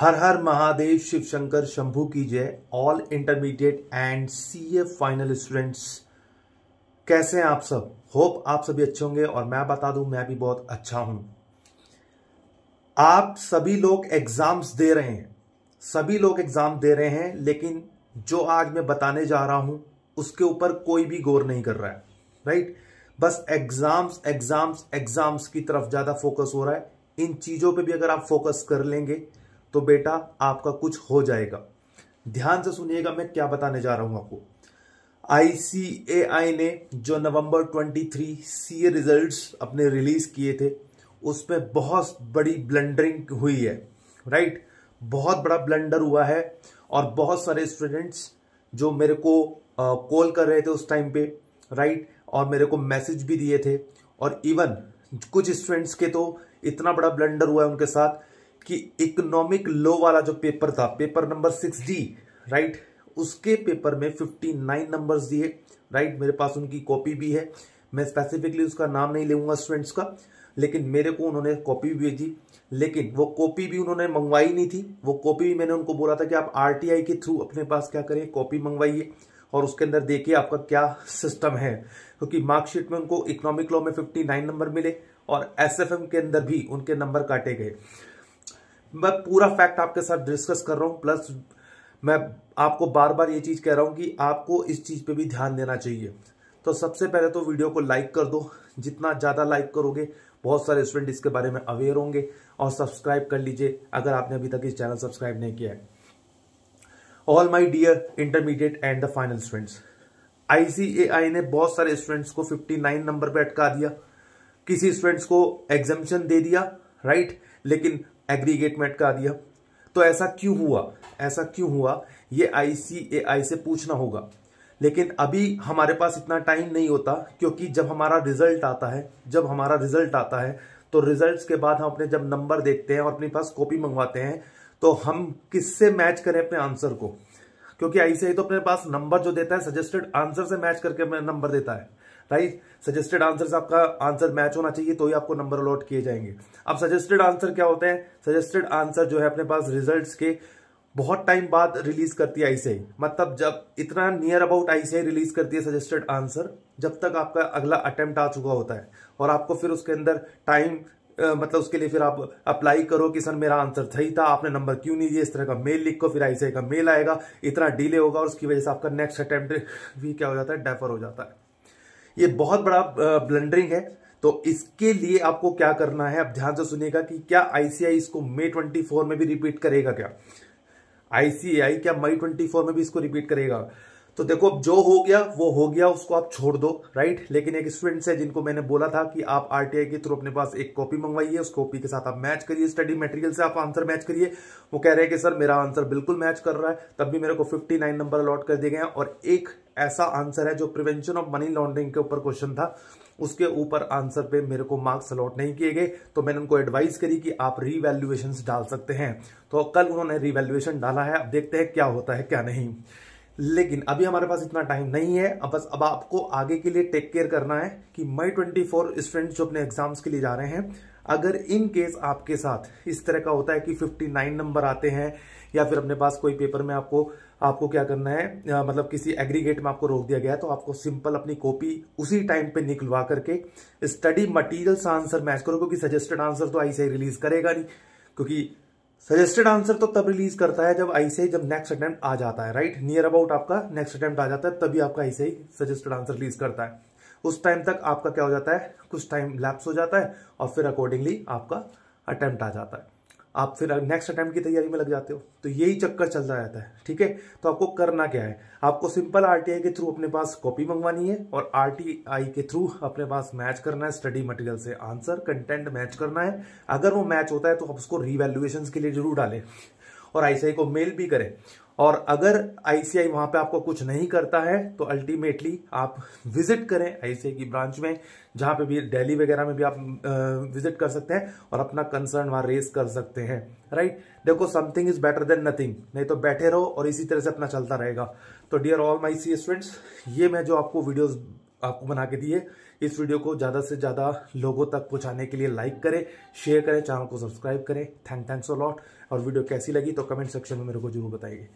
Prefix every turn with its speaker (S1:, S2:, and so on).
S1: हर हर महादेव शिव शंकर शंभू की जय all intermediate and C A final students कैसे हैं आप सब होप आप सभी अच्छे होंगे और मैं बता दूं मैं भी बहुत अच्छा हूं आप सभी लोग एग्जाम्स दे रहे हैं सभी लोग एग्जाम दे रहे हैं लेकिन जो आज मैं बताने जा रहा हूं उसके ऊपर कोई भी गौर नहीं कर रहा है राइट बस एग्जाम्स एग्जाम्स एग्जाम्स की तरफ ज़्यादा फोकस हो रहा है इन चीज़ों पे भी अगर आप फोकस कर लेंगे तो बेटा आपका कुछ हो जाएगा ध्यान से सुनिएगा मैं क्या बताने जा रहा हूं आपको आईसीएआई ने जो नवंबर 23 सीए रिजल्ट्स अपने रिलीज किए थे उसमें बहुत बड़ी ब्लंडरिंग हुई है राइट बहुत बड़ा ब्लंडर हुआ है और बहुत सारे स्टूडेंट्स जो मेरे को कॉल कर रहे थे उस टाइम पे राइट और मेरे को मैसेज भी दिए थे और इवन कुछ स्टूडेंट्स के तो इतना बड़ा ब्लंडर हुआ है उनके साथ कि इकोनॉमिक लॉ वाला जो पेपर था paper number six D right उसके पेपर में फिफ्टी नाइन नंबर दिए राइट मेरे पास उनकी कॉपी भी है मैं स्पेसिफिकली उसका नाम नहीं लेगा स्टूडेंट्स का लेकिन मेरे को उन्होंने कॉपी भी भेजी लेकिन वो कॉपी भी उन्होंने मंगवाई नहीं थी वो कॉपी भी मैंने उनको बोला था कि आप आरटीआई के थ्रू अपने पास क्या करें कॉपी मंगवाइए और उसके अंदर देखिए आपका क्या सिस्टम है क्योंकि मार्कशीट में उनको इकोनॉमिक लॉ में 59 नंबर मिले और एसएफएम के अंदर भी उनके नंबर काटे गए मैं पूरा फैक्ट आपके साथ डिस्कस कर रहा हूं प्लस मैं आपको बार बार ये चीज कह रहा हूं कि आपको इस चीज पे भी ध्यान देना चाहिए तो सबसे पहले तो वीडियो को लाइक कर दो जितना ज्यादा लाइक करोगे बहुत सारे स्टूडेंट इसके बारे में अवेयर होंगे और सब्सक्राइब कर लीजिए अगर आपने अभी तक इस चैनल सब्सक्राइब नहीं किया है all my dear intermediate and the final students ICAI ने बहुत सारे स्टूडेंट्स को 59 नंबर पर अटका दिया किसी स्टूडेंट्स को एग्जामिशन दे दिया राइट लेकिन एग्रीगेट का दिया तो ऐसा क्यों हुआ ऐसा क्यों हुआ ये आईसीएआई से पूछना होगा लेकिन अभी हमारे पास इतना टाइम नहीं होता क्योंकि जब हमारा रिजल्ट आता है जब हमारा रिजल्ट आता है तो रिजल्ट्स के बाद हम अपने जब नंबर देखते हैं और अपने पास कॉपी मंगवाते हैं तो हम किससे मैच करें अपने आंसर को क्योंकि आई तो अपने पास नंबर जो देता है सजेस्टेड आंसर से मैच करके नंबर देता है राइट सजेस्टेड आंसर आपका आंसर मैच होना चाहिए तो ही आपको नंबर अलॉट किए जाएंगे अब सजेस्टेड आंसर क्या होते हैं सजेस्टेड आंसर जो है अपने पास रिजल्ट के बहुत टाइम बाद रिलीज करती है आईसीआई मतलब जब इतना नियर अबाउट आईसीआई रिलीज करती है सजेस्टेड आंसर जब तक आपका अगला अटेम्प्ट आ चुका होता है और आपको फिर उसके अंदर टाइम मतलब उसके लिए फिर आप अप्लाई करो कि सर मेरा आंसर सही था आपने नंबर क्यों नहीं दिया इस तरह का मेल लिखो फिर आईसीआई का मेल आएगा इतना डिले होगा और उसकी वजह से आपका नेक्स्ट अटेम्प्ट भी क्या हो जाता है डेफर हो जाता है ये बहुत बड़ा ब्लंडरिंग है तो इसके लिए आपको क्या करना है आप ध्यान से सुनिएगा कि क्या आईसीआई इसको मई ट्वेंटी में भी रिपीट करेगा क्या आईसीआई क्या मई ट्वेंटी में भी इसको रिपीट करेगा तो देखो जो हो गया वो हो गया उसको आप छोड़ दो राइट लेकिन एक स्टूडेंट से जिनको मैंने बोला था कि आप आरटीआई के थ्रू अपने पास एक कॉपी मंगवाइए उस कॉपी के साथ आप मैच करिए स्टडी मटेरियल से आप आंसर मैच करिए वो कह रहे हैं कि सर मेरा आंसर बिल्कुल मैच कर रहा है तब भी मेरे को फिफ्टी नंबर अलॉट कर दिए गए और एक ऐसा आंसर है जो प्रिवेंशन ऑफ मनी लॉन्ड्रिंग के ऊपर क्वेश्चन था उसके ऊपर आंसर पे मेरे को मार्क्स अलॉट नहीं किए गए तो मैंने उनको एडवाइस करी कि आप रीवैल्युएशन डाल सकते हैं तो कल उन्होंने रीवैल्यूएशन डाला है अब देखते हैं क्या होता है क्या नहीं लेकिन अभी हमारे पास इतना टाइम नहीं है अब बस अब आपको आगे के लिए टेक केयर करना है कि मई 24 स्टूडेंट्स जो अपने एग्जाम्स के लिए जा रहे हैं अगर इन केस आपके साथ इस तरह का होता है कि 59 नंबर आते हैं या फिर अपने पास कोई पेपर में आपको आपको क्या करना है आ, मतलब किसी एग्रीगेट में आपको रोक दिया गया है तो आपको सिंपल अपनी कॉपी उसी टाइम पे निकलवा करके स्टडी मटेरियल्स आंसर मैच करो क्योंकि सजेस्टेड आंसर तो आई से रिलीज करेगा नहीं क्योंकि सजेस्टेड आंसर तो तब रिलीज करता है जब आईसीआई जब नेक्स्ट अटेम्प्ट आ जाता है राइट नियर अबाउट आपका नेक्स्ट अटेम्प्ट आ जाता है तभी आपका ही सजेस्टेड आंसर रिलीज करता है उस टाइम तक आपका क्या हो जाता है कुछ टाइम लैप्स हो जाता है और फिर अकॉर्डिंगली आपका अटेम्प्ट आ जाता है आप फिर नेक्स्ट अटैम्प्ट की तैयारी में लग जाते हो तो यही चक्कर चलता रहता है ठीक है तो आपको करना क्या है आपको सिंपल आरटीआई के थ्रू अपने पास कॉपी मंगवानी है और आरटीआई के थ्रू अपने पास मैच करना है स्टडी मटेरियल से आंसर कंटेंट मैच करना है अगर वो मैच होता है तो आप उसको रिवैल्यूएशन के लिए जरूर डालें और आई को मेल भी करें और अगर आईसीआई वहां पे आपको कुछ नहीं करता है तो अल्टीमेटली आप विजिट करें आईसीआई की ब्रांच में जहां पे भी दिल्ली वगैरह में भी आप विजिट कर सकते हैं और अपना कंसर्न वहां रेस कर सकते हैं राइट देखो something is better than nothing नहीं तो बैठे रहो और इसी तरह से अपना चलता रहेगा तो dear all my C students ये मैं जो आपको वीडियोज आपको बना के दिए इस वीडियो को ज़्यादा से ज़्यादा लोगों तक पहुँचाने के लिए लाइक करें शेयर करें चैनल को सब्सक्राइब करें थैंक थैंक्स अ लॉट और वीडियो कैसी लगी तो कमेंट सेक्शन में मेरे को जरूर बताइए